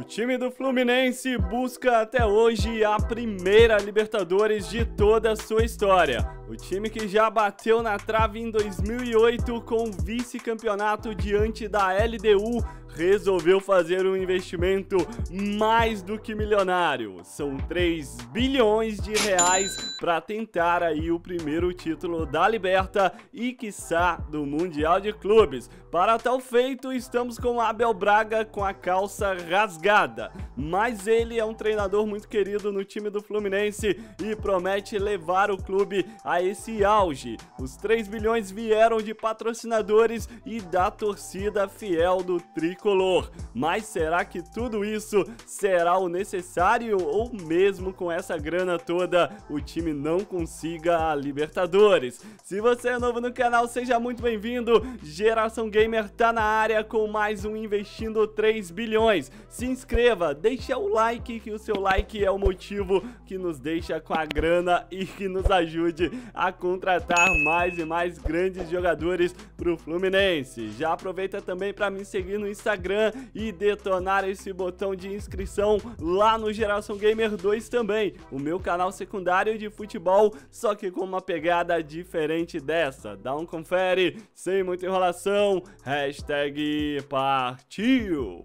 O time do Fluminense busca até hoje a primeira Libertadores de toda a sua história. O time que já bateu na trave em 2008 com vice-campeonato diante da LDU resolveu fazer um investimento mais do que milionário. São 3 bilhões de reais para tentar aí o primeiro título da Liberta e quiçá do Mundial de Clubes. Para tal feito, estamos com Abel Braga com a calça rasgada jogada. Mas ele é um treinador muito querido no time do Fluminense e promete levar o clube a esse auge. Os 3 bilhões vieram de patrocinadores e da torcida fiel do tricolor. Mas será que tudo isso será o necessário ou mesmo com essa grana toda o time não consiga a Libertadores? Se você é novo no canal, seja muito bem-vindo. Geração Gamer tá na área com mais um Investindo 3 bilhões. Se inscreva, deixa o like, que o seu like é o motivo que nos deixa com a grana e que nos ajude a contratar mais e mais grandes jogadores pro Fluminense. Já aproveita também para me seguir no Instagram e detonar esse botão de inscrição lá no Geração Gamer 2 também, o meu canal secundário de futebol, só que com uma pegada diferente dessa. Dá um confere, sem muita enrolação, hashtag partiu!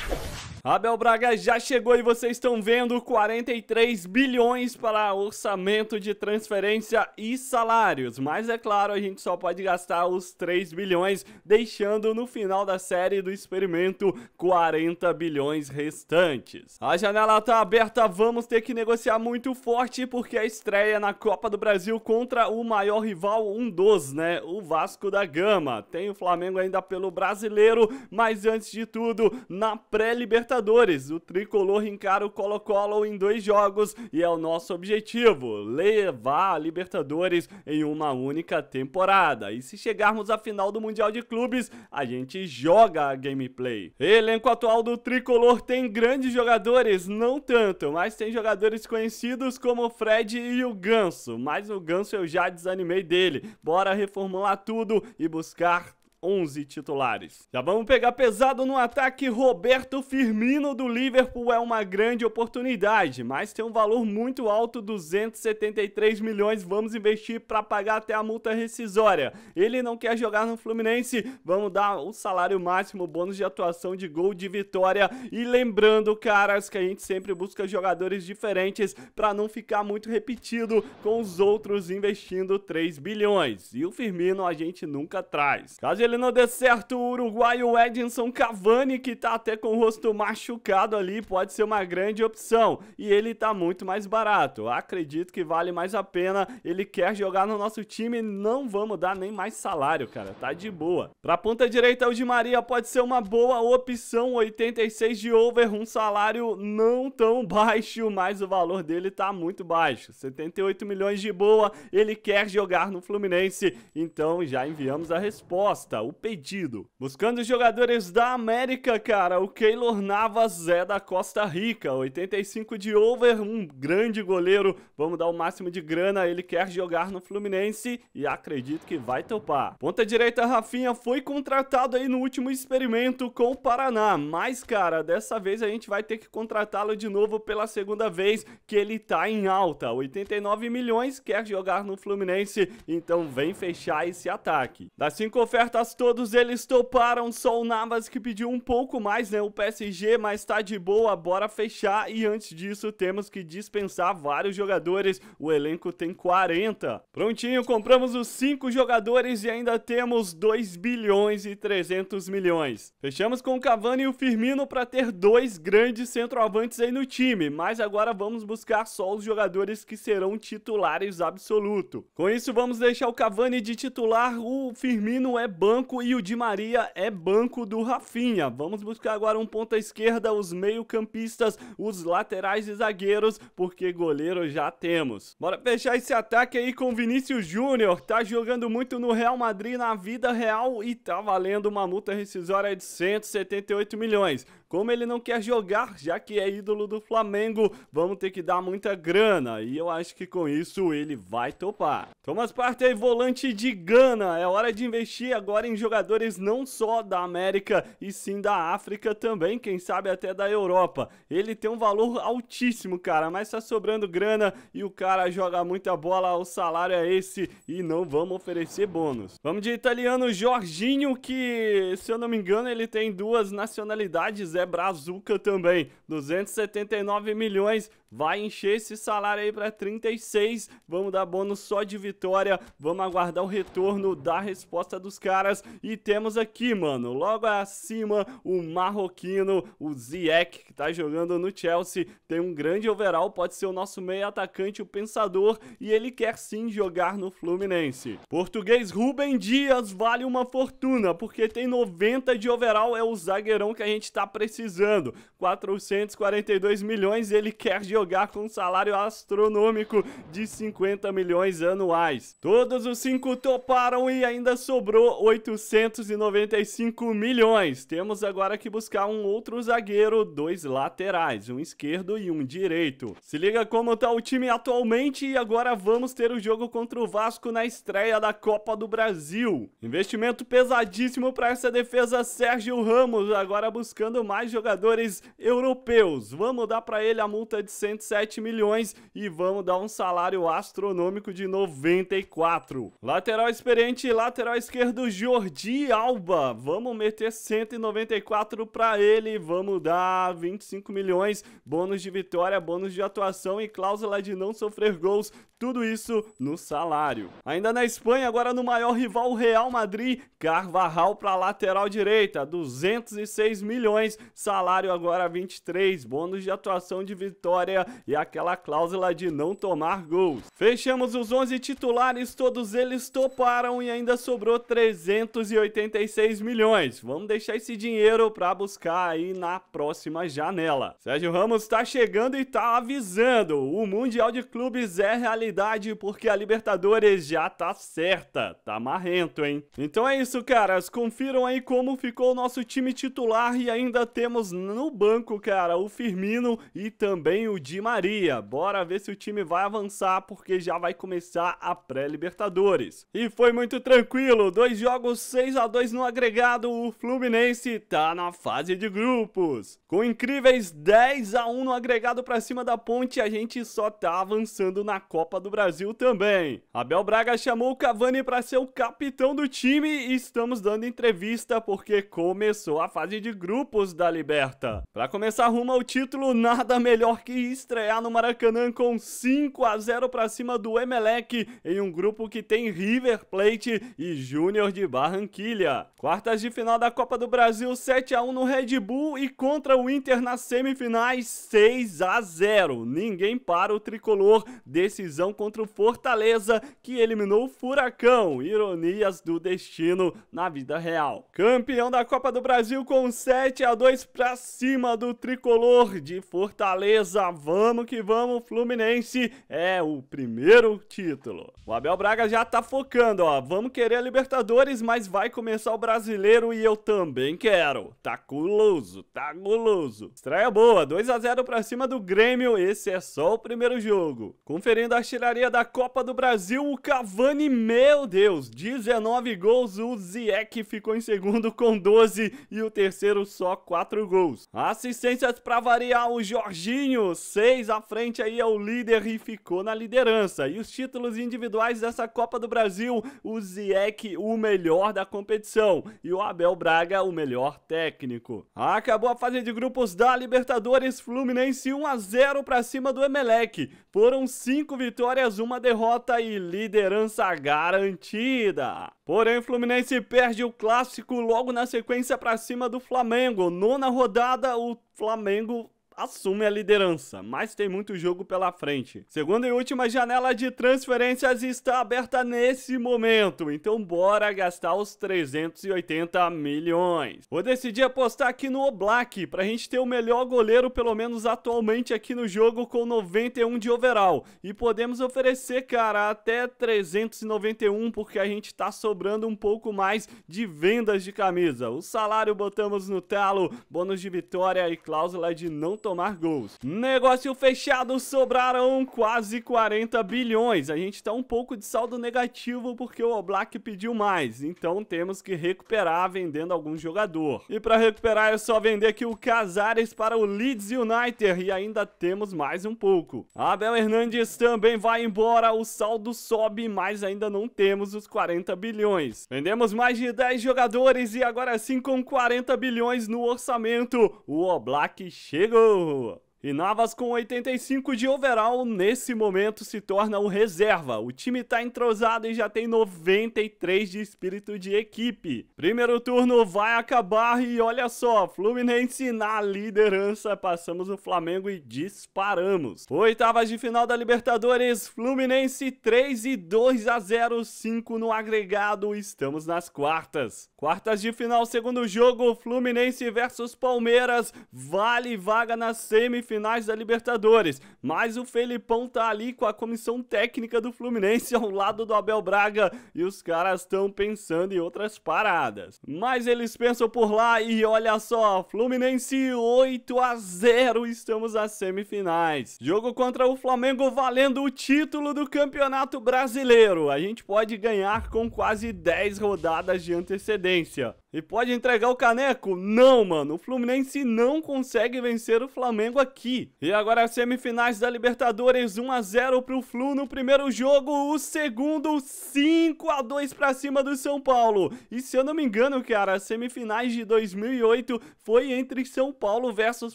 Thank you. Abel Braga já chegou e vocês estão vendo 43 bilhões para orçamento de transferência e salários. Mas é claro, a gente só pode gastar os 3 bilhões, deixando no final da série do experimento 40 bilhões restantes. A janela está aberta, vamos ter que negociar muito forte porque a estreia na Copa do Brasil contra o maior rival, um dos, né, o Vasco da Gama. Tem o Flamengo ainda pelo brasileiro, mas antes de tudo, na pré-libertadores Libertadores. O tricolor encara o Colo-Colo em dois jogos e é o nosso objetivo: levar a Libertadores em uma única temporada. E se chegarmos à final do Mundial de Clubes, a gente joga a gameplay. Elenco atual do tricolor tem grandes jogadores, não tanto, mas tem jogadores conhecidos como o Fred e o Ganso. Mas o Ganso eu já desanimei dele. Bora reformular tudo e buscar 11 titulares. Já vamos pegar pesado no ataque. Roberto Firmino do Liverpool é uma grande oportunidade, mas tem um valor muito alto, 273 milhões. Vamos investir para pagar até a multa rescisória. Ele não quer jogar no Fluminense. Vamos dar o salário máximo, bônus de atuação de gol de vitória. E lembrando, caras, que a gente sempre busca jogadores diferentes para não ficar muito repetido com os outros investindo 3 bilhões. E o Firmino a gente nunca traz. Caso dele não deu certo, o uruguaio Edinson Cavani, que tá até com o rosto machucado ali, pode ser uma grande opção. E ele tá muito mais barato. Acredito que vale mais a pena. Ele quer jogar no nosso time, não vamos dar nem mais salário, cara. Tá de boa. Pra ponta direita, o Di Maria pode ser uma boa opção. 86 de over, um salário não tão baixo, mas o valor dele tá muito baixo. 78 milhões de boa, ele quer jogar no Fluminense. Então já enviamos a resposta o pedido. Buscando os jogadores da América, cara, o Keylor Navas é da Costa Rica, 85 de over, um grande goleiro. Vamos dar o máximo de grana, ele quer jogar no Fluminense e acredito que vai topar. Ponta direita, Rafinha foi contratado aí no último experimento com o Paraná, mas, cara, dessa vez a gente vai ter que contratá-lo de novo pela segunda vez que ele tá em alta. 89 milhões, quer jogar no Fluminense, então vem fechar esse ataque. Das cinco ofertas mas todos eles toparam, só o Navas que pediu um pouco mais, né? O PSG, mas tá de boa, bora fechar. E antes disso, temos que dispensar vários jogadores. O elenco tem 40. Prontinho, compramos os 5 jogadores e ainda temos 2 bilhões e 300 milhões. Fechamos com o Cavani e o Firmino para ter dois grandes centroavantes aí no time, mas agora vamos buscar só os jogadores que serão titulares absoluto. Com isso, vamos deixar o Cavani de titular, o Firmino é banco banco e o Di Maria é banco do Rafinha. Vamos buscar agora um ponta esquerda, os meio-campistas, os laterais e zagueiros, porque goleiro já temos. Bora fechar esse ataque aí com Vinícius Júnior. Tá jogando muito no Real Madrid na vida real e tá valendo uma multa rescisória de 178 milhões. Como ele não quer jogar, já que é ídolo do Flamengo, vamos ter que dar muita grana. E eu acho que com isso ele vai topar. Thomas Partey, volante de Gana. É hora de investir agora em jogadores não só da América, e sim da África também, quem sabe até da Europa. Ele tem um valor altíssimo, cara, mas tá sobrando grana e o cara joga muita bola, o salário é esse e não vamos oferecer bônus. Vamos de italiano Jorginho, que, se eu não me engano, ele tem duas nacionalidades, é Brazuca também, 279 milhões vai encher esse salário aí para 36. Vamos dar bônus só de vitória. Vamos aguardar o retorno da resposta dos caras. E temos aqui, mano, logo acima, o marroquino, o Ziyech, que tá jogando no Chelsea. Tem um grande overall, pode ser o nosso meio atacante, o pensador. E ele quer sim jogar no Fluminense. Português Rubem Dias vale uma fortuna, porque tem 90 de overall. É o zagueirão que a gente tá precisando. 442 milhões ele quer jogar jogar com um salário astronômico de 50 milhões anuais. Todos os cinco toparam e ainda sobrou 895 milhões. Temos agora que buscar um outro zagueiro, dois laterais, um esquerdo e um direito. Se liga como tá o time atualmente e agora vamos ter o jogo contra o Vasco na estreia da Copa do Brasil. Investimento pesadíssimo para essa defesa Sérgio Ramos, agora buscando mais jogadores europeus. Vamos dar para ele a multa de 100 107 milhões e vamos dar um salário astronômico de 94. Lateral experiente, lateral esquerdo, Jordi Alba. Vamos meter 194 para ele, vamos dar 25 milhões, bônus de vitória, bônus de atuação e cláusula de não sofrer gols, tudo isso no salário. Ainda na Espanha, agora no maior rival o Real Madrid, Carvajal para lateral direita, 206 milhões, salário agora 23, bônus de atuação de vitória Maia e aquela cláusula de não tomar gols. Fechamos os 11 titulares, todos eles toparam e ainda sobrou 386 milhões. Vamos deixar esse dinheiro para buscar aí na próxima janela. Sérgio Ramos está chegando e está avisando. O Mundial de Clubes é realidade porque a Libertadores já tá certa. Tá marrento, hein? Então é isso, caras. Confiram aí como ficou o nosso time titular e ainda temos no banco, cara, o Firmino e também o de Maria. Bora ver se o time vai avançar, porque já vai começar a pré-Libertadores. E foi muito tranquilo, dois jogos 6 a 2 no agregado, o Fluminense tá na fase de grupos. Com incríveis 10 a 1 no agregado para cima da ponte, a gente só tá avançando na Copa do Brasil também. Abel Braga chamou o Cavani para ser o capitão do time e estamos dando entrevista porque começou a fase de grupos da Liberta. Para começar rumo ao título, nada melhor que isso estrear no Maracanã com 5 a 0 para cima do Emelec, em um grupo que tem River Plate e Júnior de Barranquilha. Quartas de final da Copa do Brasil, 7 a 1 no Red Bull e contra o Inter nas semifinais, 6 a 0. Ninguém para o tricolor, decisão contra o Fortaleza, que eliminou o Furacão. Ironias do destino na vida real. Campeão da Copa do Brasil com 7 a 2 para cima do tricolor de Fortaleza vamos que vamos, Fluminense é o primeiro título. O Abel Braga já tá focando, ó, vamos querer a Libertadores, mas vai começar o Brasileiro e eu também quero. Tá guloso, tá guloso. Estreia boa, 2 a 0 pra cima do Grêmio, esse é só o primeiro jogo. Conferindo a artilharia da Copa do Brasil, o Cavani, meu Deus, 19 gols, o Zieck ficou em segundo com 12 e o terceiro só 4 gols. Assistências pra variar, o Jorginho, seis à frente aí é o líder e ficou na liderança. E os títulos individuais dessa Copa do Brasil, o Ziek o melhor da competição e o Abel Braga o melhor técnico. Acabou a fase de grupos da Libertadores, Fluminense 1 a 0 para cima do Emelec. Foram cinco vitórias, uma derrota e liderança garantida. Porém, Fluminense perde o clássico logo na sequência para cima do Flamengo. Nona rodada, o Flamengo assume a liderança, mas tem muito jogo pela frente. Segunda e última janela de transferências está aberta nesse momento, então bora gastar os 380 milhões. Vou decidir apostar aqui no Oblak, pra gente ter o melhor goleiro, pelo menos atualmente aqui no jogo, com 91 de overall. E podemos oferecer, cara, até 391, porque a gente tá sobrando um pouco mais de vendas de camisa. O salário botamos no talo, bônus de vitória e cláusula de não tomar tomar gols. Negócio fechado, sobraram quase 40 bilhões. A gente está um pouco de saldo negativo porque o Oblak pediu mais, então temos que recuperar vendendo algum jogador. E para recuperar é só vender aqui o Casares para o Leeds United e ainda temos mais um pouco. Abel Hernandes também vai embora, o saldo sobe, mas ainda não temos os 40 bilhões. Vendemos mais de 10 jogadores e agora sim com 40 bilhões no orçamento, o Oblak chegou. go. E Navas com 85 de overall, nesse momento se torna o reserva. O time está entrosado e já tem 93 de espírito de equipe. Primeiro turno vai acabar e olha só, Fluminense na liderança, passamos o Flamengo e disparamos. Oitavas de final da Libertadores, Fluminense 3 e 2 a 0, 5 no agregado, estamos nas quartas. Quartas de final, segundo jogo, Fluminense versus Palmeiras, vale vaga na semifinal semifinais da Libertadores. Mas o Felipão tá ali com a comissão técnica do Fluminense ao lado do Abel Braga e os caras estão pensando em outras paradas. Mas eles pensam por lá e olha só, Fluminense 8 a 0, estamos às semifinais. Jogo contra o Flamengo valendo o título do Campeonato Brasileiro. A gente pode ganhar com quase 10 rodadas de antecedência. E pode entregar o caneco? Não, mano. O Fluminense não consegue vencer o Flamengo aqui. E agora as semifinais da Libertadores, 1 a 0 pro Flu no primeiro jogo, o segundo 5 a 2 para cima do São Paulo. E se eu não me engano, cara, as semifinais de 2008 foi entre São Paulo versus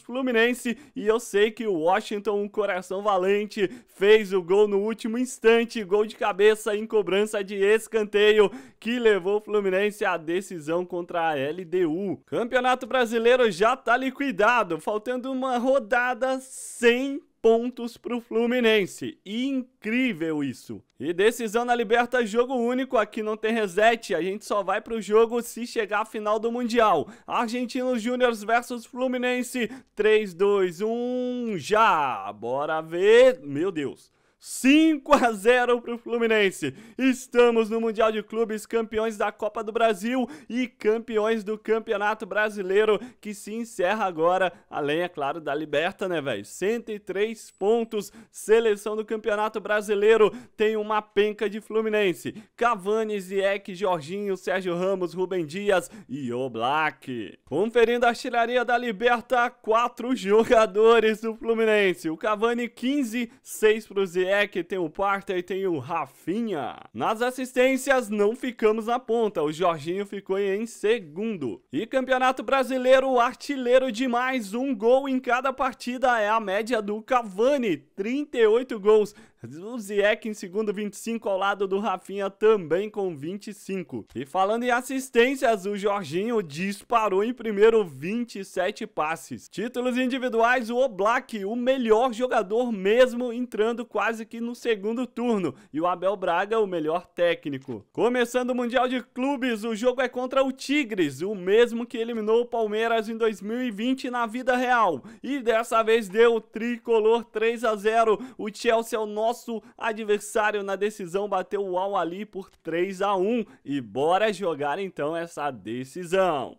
Fluminense, e eu sei que o Washington, um coração valente, fez o gol no último instante, gol de cabeça em cobrança de escanteio, que levou o Fluminense à decisão contra contra a LDU. Campeonato Brasileiro já tá liquidado, faltando uma rodada sem pontos para o Fluminense. Incrível isso. E decisão na Liberta, jogo único, aqui não tem reset, a gente só vai para o jogo se chegar à final do Mundial. Argentinos Júniors versus Fluminense, 3, 2, 1, já! Bora ver! Meu Deus! 5 a 0 para o Fluminense. Estamos no Mundial de Clubes, campeões da Copa do Brasil e campeões do Campeonato Brasileiro, que se encerra agora, além, é claro, da Liberta, né, velho? 103 pontos, seleção do Campeonato Brasileiro, tem uma penca de Fluminense. Cavani, Ziek, Jorginho, Sérgio Ramos, Rubem Dias e o Black. Conferindo a artilharia da Liberta, quatro jogadores do Fluminense. O Cavani 15, 6 para o Ziek. É tem o Parter e tem o Rafinha. Nas assistências, não ficamos na ponta. O Jorginho ficou em segundo. E Campeonato Brasileiro, artilheiro de mais um gol em cada partida é a média do Cavani. 38 gols o Zieck em segundo, 25, ao lado do Rafinha também com 25. E falando em assistências, o Jorginho disparou em primeiro 27 passes. Títulos individuais, o Oblak, o melhor jogador mesmo, entrando quase que no segundo turno. E o Abel Braga, o melhor técnico. Começando o Mundial de Clubes, o jogo é contra o Tigres, o mesmo que eliminou o Palmeiras em 2020 na vida real. E dessa vez deu o tricolor 3 a 0. O Chelsea é o nosso nosso adversário na decisão bateu o Al Ali por 3 a 1 e bora jogar então essa decisão.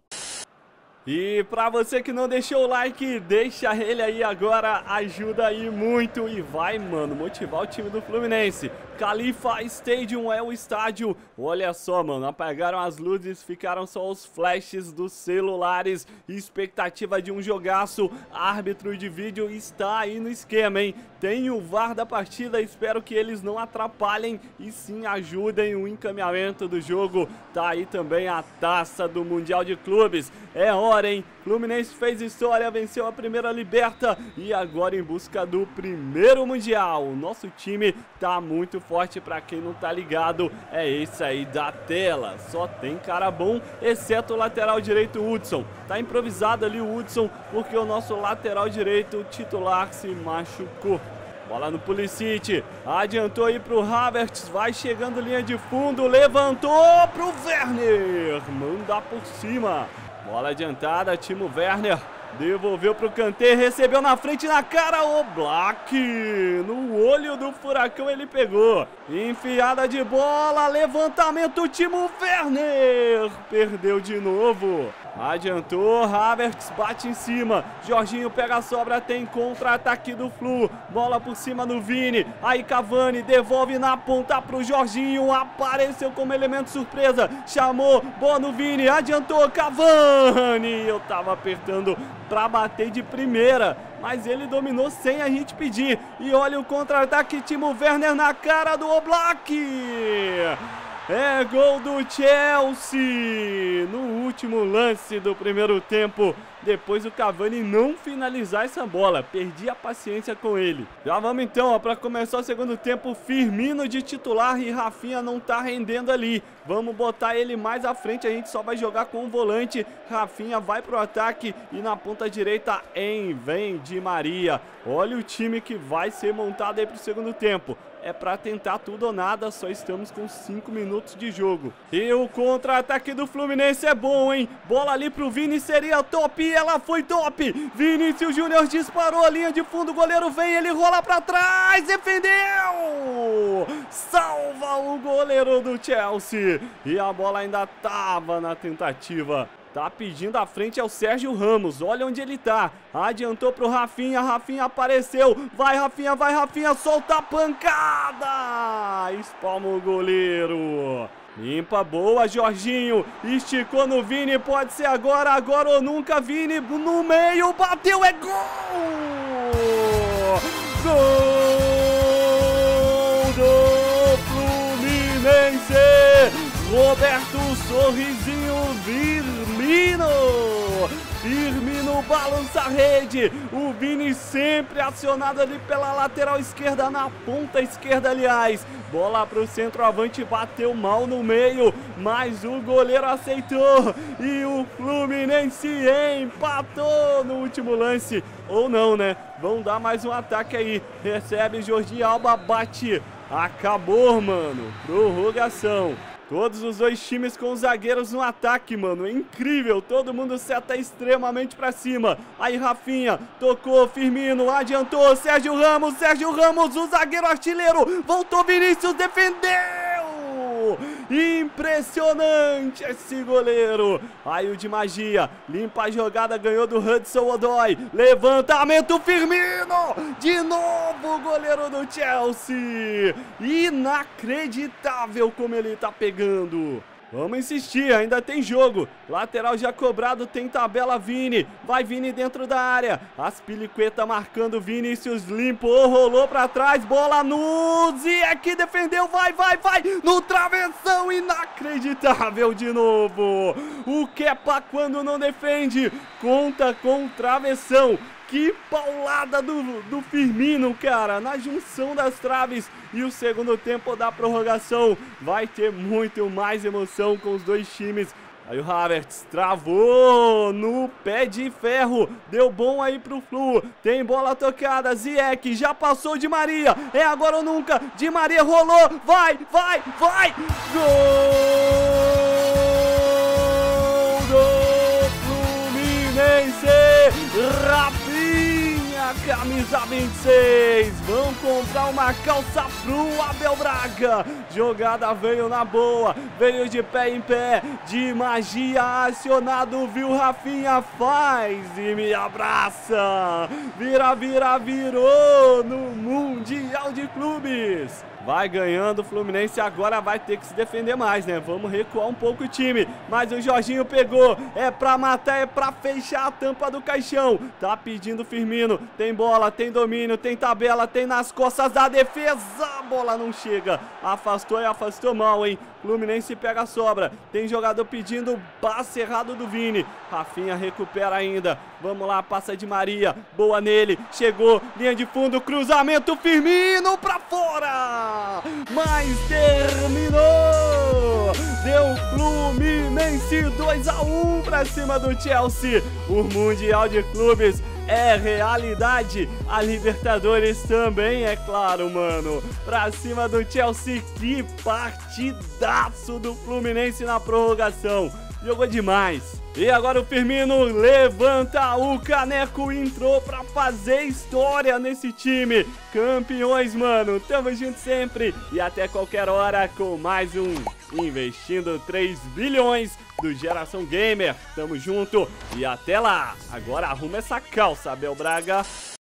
E pra você que não deixou o like, deixa ele aí agora, ajuda aí muito e vai, mano, motivar o time do Fluminense. Califa Stadium é o estádio. Olha só, mano, apagaram as luzes, ficaram só os flashes dos celulares. Expectativa de um jogaço. Árbitro de vídeo está aí no esquema, hein? Tem o VAR da partida, espero que eles não atrapalhem e sim ajudem o encaminhamento do jogo. Tá aí também a taça do Mundial de Clubes. É hora, hein? Fluminense fez história, venceu a primeira liberta e agora em busca do primeiro mundial. O nosso time tá muito forte para quem não tá ligado. É esse aí da tela. Só tem cara bom, exceto o lateral direito Hudson. Tá improvisado ali o Hudson porque o nosso lateral direito titular se machucou. Bola no Pulisic, adiantou aí pro Havertz, vai chegando linha de fundo, levantou pro Werner, manda por cima. Bola adiantada, Timo Werner. Devolveu para o Kanté, recebeu na frente na cara o Black. No olho do furacão ele pegou. Enfiada de bola, levantamento, Timo Werner. Perdeu de novo. Adiantou, Havertz bate em cima. Jorginho pega a sobra, tem contra-ataque do Flu. Bola por cima do Vini. Aí Cavani devolve na ponta pro Jorginho. Apareceu como elemento surpresa. Chamou, boa no Vini. Adiantou, Cavani. Eu tava apertando pra bater de primeira. Mas ele dominou sem a gente pedir. E olha o contra-ataque, Timo Werner na cara do Oblak. É gol do Chelsea no último lance do primeiro tempo. Depois o Cavani não finalizar essa bola, perdi a paciência com ele. Já vamos então, para começar o segundo tempo, Firmino de titular e Rafinha não tá rendendo ali. Vamos botar ele mais à frente, a gente só vai jogar com o volante. Rafinha vai pro ataque e na ponta direita em vem de Maria. Olha o time que vai ser montado aí pro segundo tempo é para tentar tudo ou nada, só estamos com 5 minutos de jogo. E o contra-ataque do Fluminense é bom, hein? Bola ali pro Vini seria top e ela foi top. Vinícius Júnior disparou a linha de fundo, o goleiro vem, ele rola para trás, defendeu! Salva o goleiro do Chelsea. E a bola ainda tava na tentativa Tá pedindo a frente ao é Sérgio Ramos. Olha onde ele tá. Adiantou pro Rafinha. Rafinha apareceu. Vai, Rafinha, vai, Rafinha. Solta a pancada. Espalma o goleiro. Limpa boa, Jorginho. Esticou no Vini. Pode ser agora, agora ou nunca. Vini no meio. Bateu. É gol! Gol do Fluminense. Roberto Sorriso Firmino! Firmino balança a rede. O Vini sempre acionado ali pela lateral esquerda, na ponta esquerda, aliás. Bola para o centroavante, bateu mal no meio, mas o goleiro aceitou e o Fluminense empatou no último lance. Ou não, né? Vão dar mais um ataque aí. Recebe Jordi Alba, bate. Acabou, mano. Prorrogação. Todos os dois times com zagueiros no ataque, mano. É incrível. Todo mundo seta extremamente pra cima. Aí, Rafinha. Tocou. Firmino. Adiantou. Sérgio Ramos. Sérgio Ramos. O zagueiro artilheiro. Voltou Vinícius. Defendeu. Impressionante esse goleiro. Aí o de magia, limpa a jogada, ganhou do Hudson Odoi. Levantamento Firmino. De novo o goleiro do Chelsea. Inacreditável como ele tá pegando. Vamos insistir, ainda tem jogo. Lateral já cobrado, tem tabela Vini. Vai Vini dentro da área. Aspilicueta marcando Vinícius limpo. Rolou para trás, bola no aqui é defendeu. Vai, vai, vai. No travessão, inacreditável de novo. O Kepa quando não defende, conta com travessão. Que paulada do, do Firmino, cara, na junção das traves. E o segundo tempo da prorrogação vai ter muito mais emoção com os dois times. Aí o Havertz travou no pé de ferro, deu bom aí pro Flu, tem bola tocada, Ziek já passou de Maria, é agora ou nunca, de Maria rolou, vai, vai, vai, gol do Fluminense, rapaz camisa 26. Vão comprar uma calça pro Abel Braga. Jogada veio na boa, veio de pé em pé, de magia acionado, viu Rafinha? Faz e me abraça. Vira, vira, virou no mundo. Mundial de Clubes. Vai ganhando o Fluminense, agora vai ter que se defender mais, né? Vamos recuar um pouco o time. Mas o Jorginho pegou, é pra matar, é pra fechar a tampa do caixão. Tá pedindo Firmino, tem bola, tem domínio, tem tabela, tem nas costas da defesa. A bola não chega, afastou e afastou mal, hein? Luminense pega a sobra. Tem jogador pedindo o passe errado do Vini. Rafinha recupera ainda. Vamos lá, passa de Maria. Boa nele. Chegou. Linha de fundo. Cruzamento. Firmino pra fora. Mas terminou. Deu Fluminense 2 a 1 pra cima do Chelsea. O Mundial de Clubes é realidade. A Libertadores também, é claro, mano. Pra cima do Chelsea, que partidaço do Fluminense na prorrogação. Jogou demais. E agora o Firmino levanta o caneco, entrou pra fazer história nesse time. Campeões, mano. Tamo junto sempre e até qualquer hora com mais um investindo 3 bilhões do Geração Gamer. Tamo junto e até lá. Agora arruma essa calça, Abel Braga.